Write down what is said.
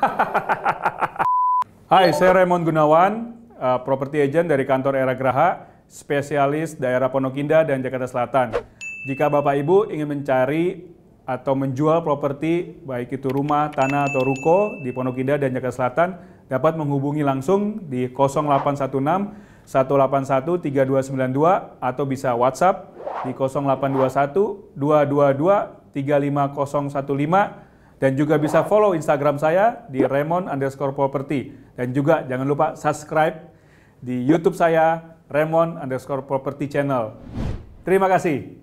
Hai, saya Raymond Gunawan, uh, property agent dari kantor Era Graha, spesialis daerah Pondok Indah dan Jakarta Selatan. Jika Bapak Ibu ingin mencari atau menjual properti, baik itu rumah, tanah, atau ruko di Pondok Indah dan Jakarta Selatan, dapat menghubungi langsung di 0816 181 3292 atau bisa WhatsApp di 0821 222 35015 dan juga bisa follow Instagram saya di Raymond underscore property. Dan juga jangan lupa subscribe di YouTube saya, Raymond underscore property channel. Terima kasih.